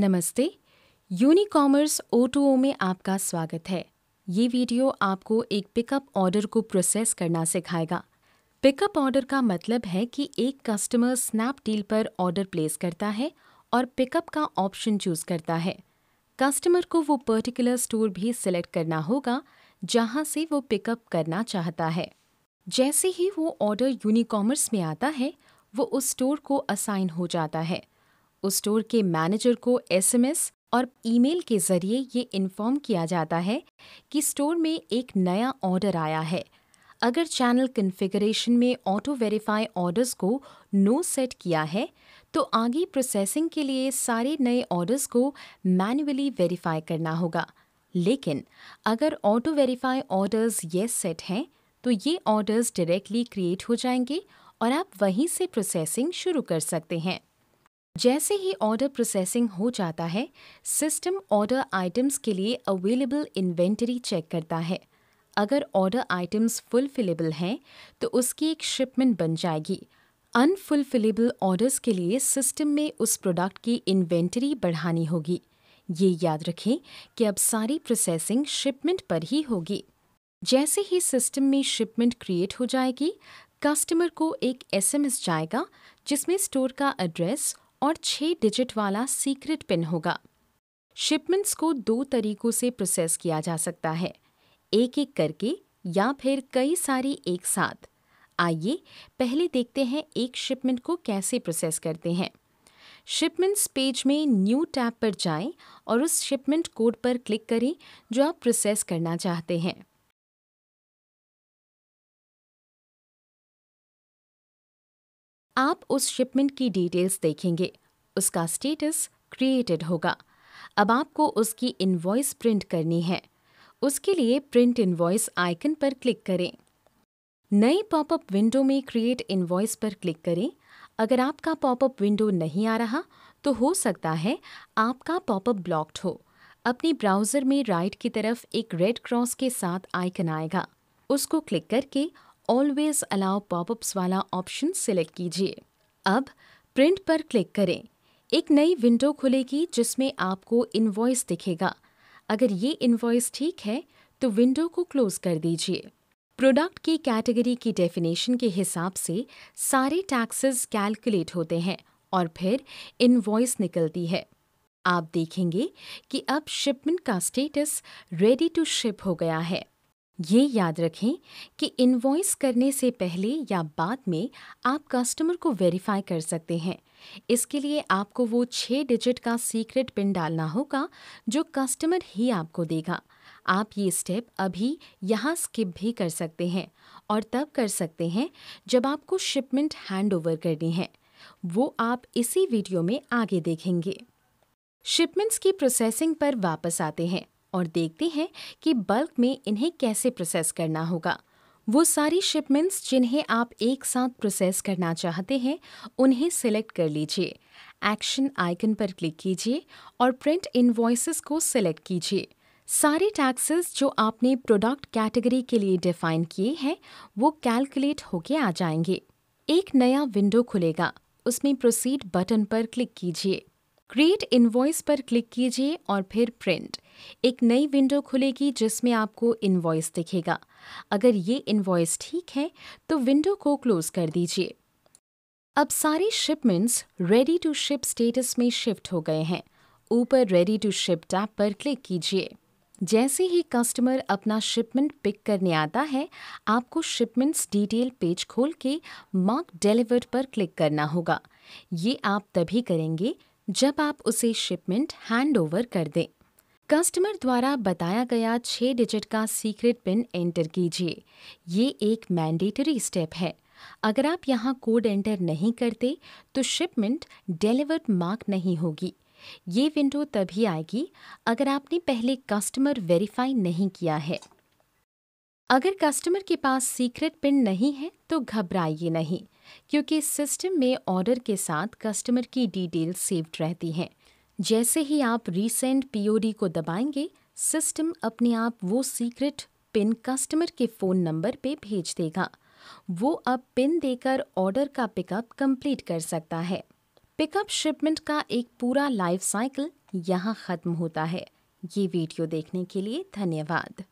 नमस्ते यूनिकॉमर्स ओ में आपका स्वागत है ये वीडियो आपको एक पिकअप ऑर्डर को प्रोसेस करना सिखाएगा पिकअप ऑर्डर का मतलब है कि एक कस्टमर स्नैपडील पर ऑर्डर प्लेस करता है और पिकअप का ऑप्शन चूज करता है कस्टमर को वो पर्टिकुलर स्टोर भी सिलेक्ट करना होगा जहाँ से वो पिकअप करना चाहता है जैसे ही वो ऑर्डर यूनिकॉमर्स में आता है वो उस स्टोर को असाइन हो जाता है उस स्टोर के मैनेजर को एसएमएस और ईमेल के जरिए ये इन्फॉर्म किया जाता है कि स्टोर में एक नया ऑर्डर आया है अगर चैनल कन्फिगरेशन में ऑटो वेरीफाई ऑर्डर्स को नो सेट किया है तो आगे प्रोसेसिंग के लिए सारे नए ऑर्डर्स को मैन्युअली वेरीफाई करना होगा लेकिन अगर ऑटो वेरीफाई ऑर्डर्स ये सेट हैं तो ये ऑर्डर्स डायरेक्टली क्रिएट हो जाएंगे और आप वहीं से प्रोसेसिंग शुरू कर सकते हैं जैसे ही ऑर्डर प्रोसेसिंग हो जाता है सिस्टम ऑर्डर आइटम्स के लिए अवेलेबल इन्वेंटरी चेक करता है अगर ऑर्डर आइटम्स फुलफिलेबल हैं तो उसकी एक शिपमेंट बन जाएगी अनफुलफिलेबल ऑर्डर्स के लिए सिस्टम में उस प्रोडक्ट की इन्वेंटरी बढ़ानी होगी ये याद रखें कि अब सारी प्रोसेसिंग शिपमेंट पर ही होगी जैसे ही सिस्टम में शिपमेंट क्रिएट हो जाएगी कस्टमर को एक एसएमएस जाएगा जिसमें स्टोर का एड्रेस और छह डिजिट वाला सीक्रेट पिन होगा शिपमेंट्स को दो तरीकों से प्रोसेस किया जा सकता है एक एक करके या फिर कई सारी एक साथ आइए पहले देखते हैं एक शिपमेंट को कैसे प्रोसेस करते हैं शिपमेंट्स पेज में न्यू टैब पर जाएं और उस शिपमेंट कोड पर क्लिक करें जो आप प्रोसेस करना चाहते हैं आप उस शिपमेंट की डिटेल्स देखेंगे उसका स्टेटस क्रिएटेड होगा अब आपको उसकी इनवॉइस प्रिंट करनी है उसके लिए प्रिंट इनवॉइस आइकन पर क्लिक करें नई पॉपअप विंडो में क्रिएट इनवॉइस पर क्लिक करें अगर आपका पॉपअप विंडो नहीं आ रहा तो हो सकता है आपका पॉपअप ब्लॉक्ड हो अपने ब्राउज़र में राइट की तरफ एक रेड क्रॉस के साथ आइकन आएगा उसको क्लिक करके ऑलवेज अलाउ पॉपअप्स वाला ऑप्शन सिलेक्ट कीजिए अब प्रिंट पर क्लिक करें एक नई विंडो खुलेगी जिसमें आपको इनवॉइस दिखेगा अगर ये इनवॉइस ठीक है तो विंडो को क्लोज कर दीजिए प्रोडक्ट की कैटेगरी की डेफिनेशन के हिसाब से सारे टैक्सेस कैलकुलेट होते हैं और फिर इनवॉइस निकलती है आप देखेंगे कि अब शिपमेंट का स्टेटस रेडी टू शिप हो गया है ये याद रखें कि इनवॉइस करने से पहले या बाद में आप कस्टमर को वेरीफाई कर सकते हैं इसके लिए आपको वो छः डिजिट का सीक्रेट पिन डालना होगा जो कस्टमर ही आपको देगा आप ये स्टेप अभी यहाँ स्किप भी कर सकते हैं और तब कर सकते हैं जब आपको शिपमेंट हैंड ओवर करनी है वो आप इसी वीडियो में आगे देखेंगे शिपमेंट्स की प्रोसेसिंग पर वापस आते हैं और देखते हैं कि बल्क में इन्हें कैसे प्रोसेस करना होगा वो सारी शिपमेंट्स जिन्हें आप एक साथ प्रोसेस करना चाहते हैं उन्हें सिलेक्ट कर लीजिए एक्शन आइकन पर क्लिक कीजिए और प्रिंट इन को सिलेक्ट कीजिए सारे टैक्सेस जो आपने प्रोडक्ट कैटेगरी के लिए डिफाइन किए हैं वो कैलकुलेट होके आ जाएंगे एक नया विंडो खुलेगा उसमें प्रोसीड बटन पर क्लिक कीजिए क्रिएट इन्वॉइस पर क्लिक कीजिए और फिर प्रिंट एक नई विंडो खुलेगी जिसमें आपको इनवॉइस दिखेगा अगर ये इनवॉइस ठीक है तो विंडो को क्लोज कर दीजिए अब सारे shipments ready to ship status में शिफ्ट हो गए हैं ऊपर रेडी टू शिप टैप पर क्लिक कीजिए जैसे ही कस्टमर अपना शिपमेंट पिक करने आता है आपको शिपमेंट्स डिटेल पेज खोल के मार्क डिलीवर्ड पर क्लिक करना होगा ये आप तभी करेंगे जब आप उसे शिपमेंट हैंड ओवर कर दें कस्टमर द्वारा बताया गया छः डिजिट का सीक्रेट पिन एंटर कीजिए ये एक मैंडेटरी स्टेप है अगर आप यहाँ कोड एंटर नहीं करते तो शिपमेंट डिलीवर्ड मार्क नहीं होगी ये विंडो तभी आएगी अगर आपने पहले कस्टमर वेरीफाई नहीं किया है अगर कस्टमर के पास सीक्रेट पिन नहीं है तो घबराइए नहीं क्योंकि सिस्टम में ऑर्डर के साथ कस्टमर की डिटेल सेव्ड रहती हैं जैसे ही आप रीसेंट पीओडी को दबाएंगे सिस्टम अपने आप वो सीक्रेट पिन कस्टमर के फ़ोन नंबर पे भेज देगा वो अब पिन देकर ऑर्डर का पिकअप कंप्लीट कर सकता है पिकअप शिपमेंट का एक पूरा लाइफ साइकिल यहाँ ख़त्म होता है ये वीडियो देखने के लिए धन्यवाद